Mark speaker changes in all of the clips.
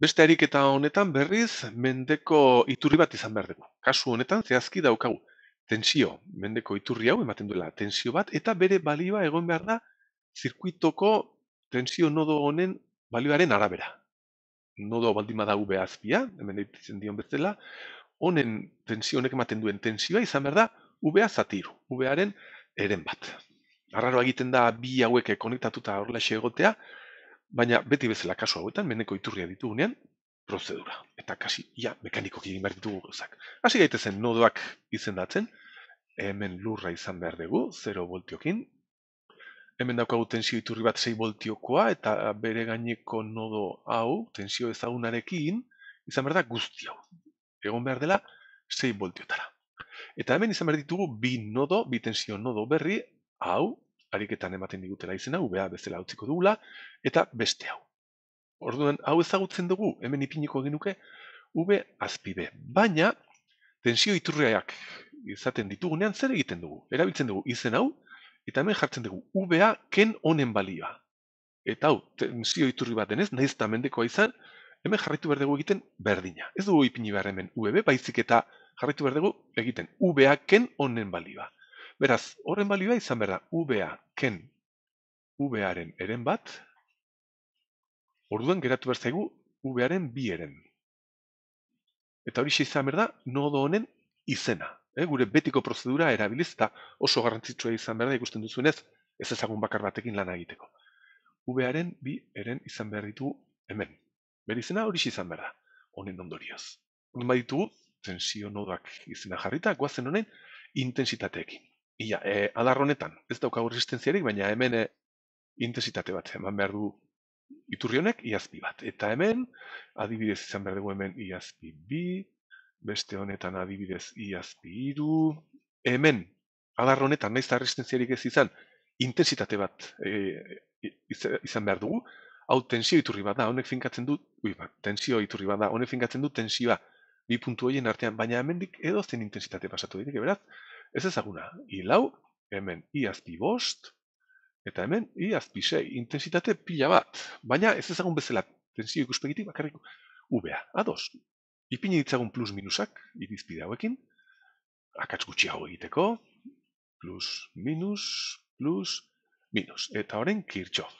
Speaker 1: Beste eta honetan berriz, mendeko iturri bat izan behar dugu. Kasu honetan, zehazki daukagu. Tensio, mendeko iturri hau ematen duela tensio bat, eta bere balioa egon behar da, zirkuitoko tensio nodo honen balioaren arabera. Nodo baldima dago behazpia, hemen egiten dion bezala, honen tensio honek ematen duen tensioa izan behar da, UBA zatiru, UBAren eren bat. Arraro egiten da bi hauek konektatuta horrela egotea, baina beti bezala kasu hauetan, meneko iturria ditugunean, prozedura. Eta kasi, ja, mekanikoki egin behar ditugu gozak. Hasi gaitezen nodoak izendatzen, hemen lurra izan behar dugu, 0 voltiokin. Hemen daukagu tensio iturri bat 6 voltiokoa, eta bere gaineko nodo hau, tensio ezagunarekin, izan behar da guzti hau. Egon behar dela, 6 voltiotara. Eta hemen izan behar ditugu bi nodo, bi tensio nodo berri, hau ariketan ematen digutela izena, ubea bezala utziko dugula, eta beste hau. Orduan, hau ezagutzen dugu, hemen ipiniko genuke, ube azpibe. Baina, tensio iturriak izaten ditugunean, zer egiten dugu? Erabiltzen dugu izen hau, eta hemen jartzen dugu, ubea ken honen balioa. Eta hau, tensio iturri bat denez, nahiz eta mendekoa izan, hemen jarritu berdegu egiten berdina. Ez dugu ipinibar hemen ube, baizik eta jarritu behar egiten ubea ken honen balioa. Beraz, horren balioa izan berda, VA ken VAren eren bat, orduan geratu behar zaigu bieren. bi eren. Eta hori xe izan berda, nodo honen izena. E, gure betiko prozedura erabiliz eta oso garrantzitsua izan berda ikusten duzunez, ez ezagun bakar batekin lan egiteko. VAren bi eren izan behar ditu hemen. Beri izena hori izan berda, honen ondorioz. Honen baditugu, tensio nodoak izena jarrita, guazen honen, intensitateekin. Ia, e, adar honetan, ez daukagu resistenziarik, baina hemen e, intensitate bat eman behar du iturri honek iazpi bat. Eta hemen, adibidez izan behar dugu hemen iazpi bi, beste honetan adibidez iazpi iru, hemen, adar honetan, naiz da resistenziarik ez izan, intensitate bat e, izan behar dugu, hau tensio iturri bat da, honek finkatzen du, ui, ba, tensio iturri bat da, honek finkatzen du tensioa, bi puntu horien artean, baina hemendik edo edozen intensitate pasatu dira, beraz, Ez ezaguna, i lau, hemen i azpi bost, eta hemen i azpi sei, intensitate pila bat. Baina ez ezagun bezala, tensio ikuspegitik bakarrik ubea, ados. ipin ditzagun plus minusak, irizpide hauekin, akats gutxi hau egiteko, plus minus, plus minus, eta horren kirtsof.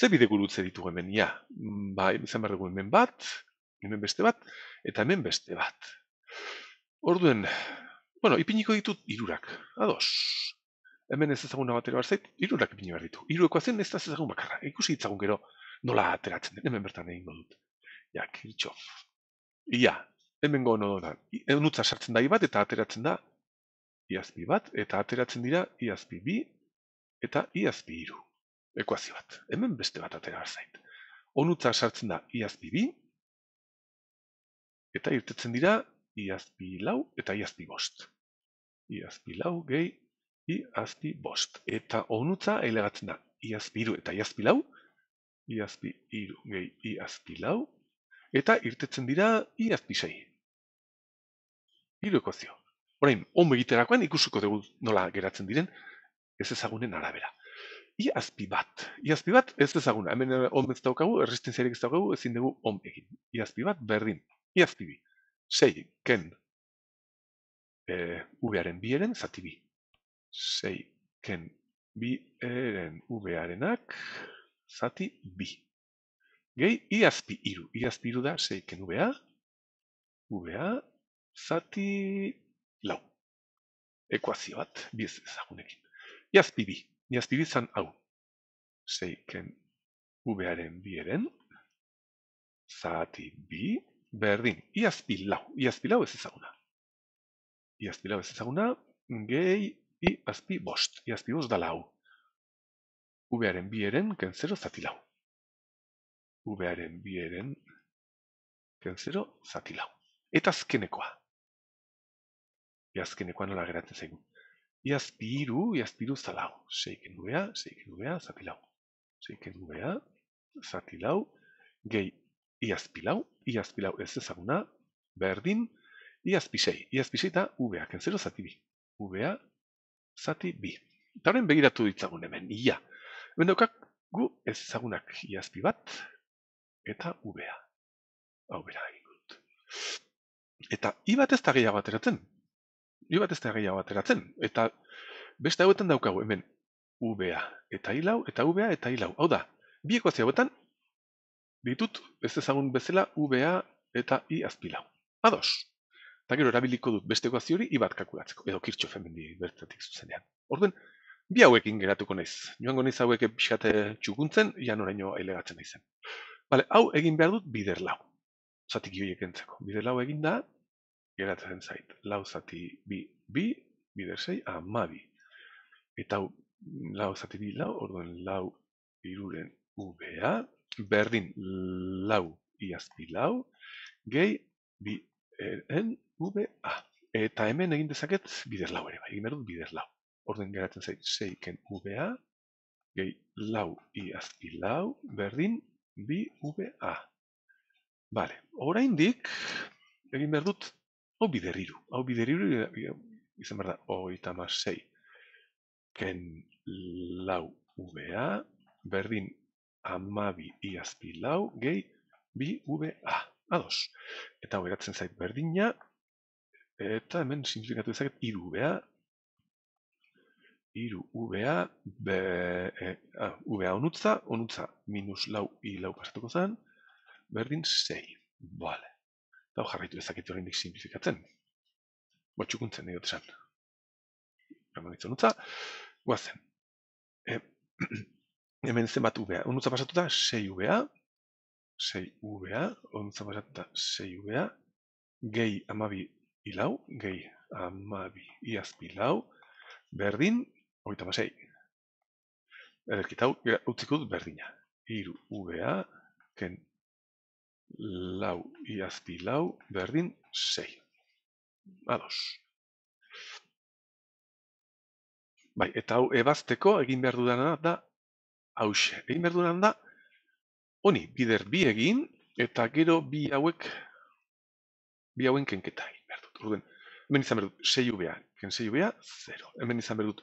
Speaker 1: Ze bide gurutze ditugu hemen, ja, ba, izan hemen bat, hemen beste bat, eta hemen beste bat. Orduen, Bueno, ipiniko ditut irurak, ados. Hemen ez ezaguna batera bat zait, irurak ipini behar ditu. Iru zen ez ezagun bakarra. Ikusi ditzagun gero nola ateratzen den, hemen bertan egin dut. Ja, kiritxo. Ia, hemen gono da. Eunutza eh, sartzen da bat eta ateratzen da iazpi bat, eta ateratzen dira iazpi bi eta iazpi iru. Ekuazio bat. Hemen beste bat atera zait. Onutza sartzen da iazpi bi, eta irtetzen dira iazpi lau eta iazpi bost. Iazpi lau, gehi, iazpi bost. Eta onutza ailegatzen da, iazpi iru eta iazpi lau, iazpi iru, gehi, iazpi lau, eta irtetzen dira iazpi sei. Iru ekozio. Horain, ondo egiterakoan ikusuko dugu nola geratzen diren, ez ezagunen arabera. Iazpi bat. Iazpi bat ez ezaguna. Hemen eh, ondo ez daukagu, erresistenziarik ez daukagu, ezin dugu ondo egin. Iazpi bat, berdin. Iazpi sei, ken, e, ubearen bieren, zati bi. Sei, ken, bieren ubearenak, zati bi. Gehi, iazpi iru. Iazpi iru da, sei, ken, ubea. Ubea, zati lau. Ekuazio bat, biz ezagunekin. Iazpi bi. Iazpi bi zan hau. Sei, ken, ubearen bieren, Zati bi berdin, iazpi lau, iazpi ez ezaguna. Iazpi ez ezaguna, gehi, iazpi bost, iazpi bost da lau. Ubearen bieren, kentzero, zati lau. Ubearen bieren, kentzero, zati lau. Eta azkenekoa. Iazkenekoa nola geratzen zaigu. Iazpi iru, iazpi iru zalau. Seiken ubea, seiken ubea, zati lau. Seiken ubea, zati lau, gehi, iazpi iazpilau ez ezaguna, berdin, iazpisei, iazpisei eta ubea, kentzero zati bi, ubea, zati bi. Eta horren begiratu ditzagun hemen, ia. Hemen daukak gu ez ezagunak iazpi bat, eta ubea. Hau bera egin Eta i bat ez da gehiago ateratzen. I bat ez da gehiago ateratzen. Eta beste hauetan daukagu hemen, ubea, eta ilau, eta ubea, eta ilau. Hau da, bi ekoazio hauetan, ditut, ez ezagun bezala, VA eta I azpilau. Ados. Eta gero erabiliko dut beste azio hori, I bat kalkulatzeko. Edo kirtxo femendi bertzatik zuzenean. Orduen, bi hauekin geratuko naiz. Joango naiz hauek pixate txukuntzen, ian oraino ailegatzen naizen. Bale, hau egin behar dut bider lau. Zatik joiek entzeko. Bider lau egin da, geratzen zait. Lau zati bi, bi, bider sei, ama bi. Eta lau zati bi lau, orduen lau iruren UBA, berdin lau iazpi lau, gehi bi e, en v a. Eta hemen egin dezaket bider lau ere, bai, egin erdut bider lau. Orden geratzen zait, seiken v a, gehi lau iazpi lau, berdin bi v a. Bale, orain dik, egin berdut, hau bider iru. Hau bider iru, izan berda, hori tamar sei, ken lau v a, berdin amabi iazpi lau gehi bi ube a. Ados. Eta hau eratzen zait berdina. Eta hemen simplifikatu ezaket iru ube Iru ube a. E, a onutza. Onutza minus lau i lau pasatuko zen. Berdin zei. Bale. Eta jarraitu behitu ezaket hori indik sinifikatzen. Botxukuntzen nire dutzen. Eta hau Eta hemen zenbat UBA. onutza pasatuta 6 UBA. 6 UBA. Onuntza pasatuta 6 UBA. Gehi amabi ilau. Gehi amabi iazpi lau. Berdin, oita masei. Erkitau, utzikut berdina. Iru UBA. Ken lau iazpi lau. Berdin, 6. Ados. Bai, eta hau ebazteko egin behar dudana da hause. Egin behar duen da, honi, bider bi egin, eta gero bi hauek, bi hauen kenketa egin behar dut. Orduen, hemen izan behar dut, sei ubea, ken sei ubea, zero. Hemen izan behar dut,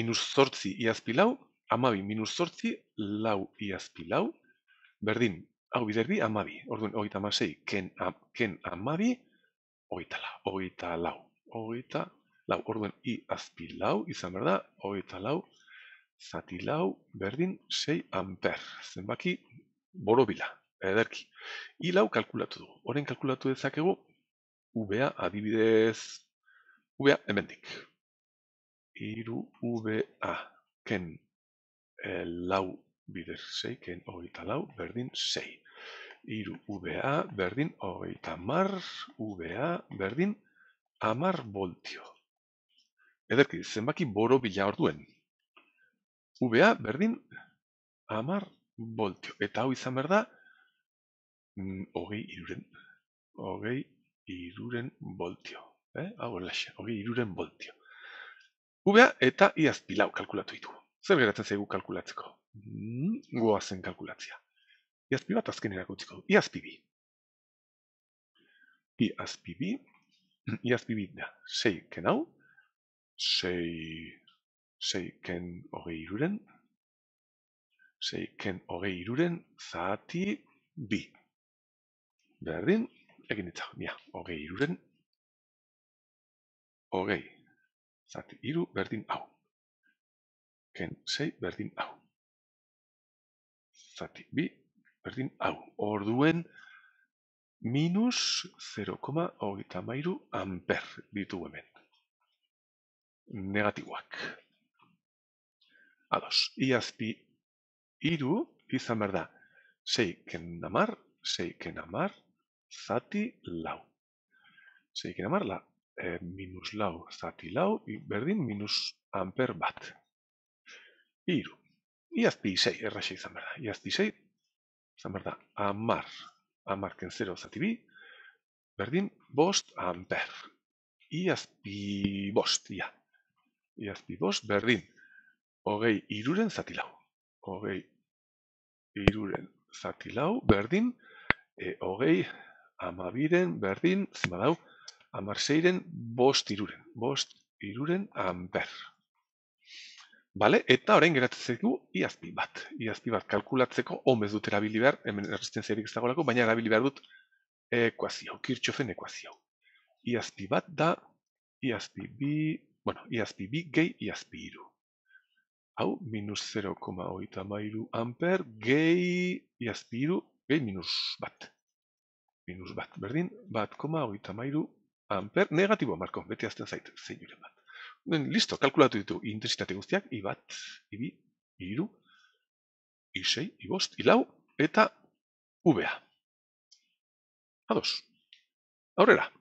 Speaker 1: minus zortzi iazpilau, amabi minus zortzi, lau iazpilau, berdin, hau bider bi, amabi. Orduen, hori eta masei, ken amabi, hori lau, hogeita lau, hori lau. Orduen, iazpilau, izan behar da, hori lau, zati lau berdin 6 amper, zenbaki boro bila, ederki. I lau kalkulatu du. horren kalkulatu dezakegu, VA adibidez, VA hemendik. Iru VA, ken eh, lau bider 6, ken hogeita lau berdin 6. Iru VA berdin hogeita mar, VA berdin amar voltio. Ederki, zenbaki boro borobila orduen, VA berdin amar voltio. Eta hau izan berda, mm, hogei iruren, hogei iruren voltio. Eh? Hau erlaxe, hogei iruren voltio. VA eta iaz pilau kalkulatu ditu. Zer geratzen zaigu kalkulatzeko? Mm, goazen kalkulatzea. Iazpi bat azken erakutziko du. Iazpi bi. Iazpi bi. Iazpi bi da. Sei kenau. Sei, sei ken hogei iruren, sei ken hogei iruren, zati bi. Berdin, egin ditzak, nia, hogei iruren, hogei, zati iru, berdin, hau. Ken sei, berdin, hau. Zati bi, berdin, hau. Orduen, minus 0,8 amper ditu hemen. Negatiboak. Ados, iazpi iru izan berda. Seiken amar, seiken amar, zati lau. Seiken amar, la, eh, minus lau, zati lau, berdin minus amper bat. Iru. Iazpi sei, erraxe izan berda. Iazpi sei, izan berda, amar, amar zero, zati bi, berdin bost amper. Iazpi bost, ia. Iazpi bost, berdin hogei iruren zati lau. Hogei iruren zati lau, berdin, e, hogei amabiren, berdin, zima amarseiren bost iruren. Bost iruren amber. Bale? Eta horrein geratzen zegu iazpi bat. Iazpi bat kalkulatzeko omez dut erabili behar, hemen erresten zerik ez dagoelako, baina erabili behar dut ekuazio, kirtxofen ekuazio. Iazpi bat da, iazpi bi, bueno, iazpi bi gehi iazpi iru hau minus 0,8 mairu amper, gehi jazpiru, gehi minus bat. Minus bat, berdin, bat koma hogeita mairu amper, negatibo, Marko, beti azten zait, zein jure bat. Nen, listo, kalkulatu ditu, intensitate guztiak, i bat, i bi, iru, i sei, i bost, i lau, eta ubea. Hadoz, aurrera.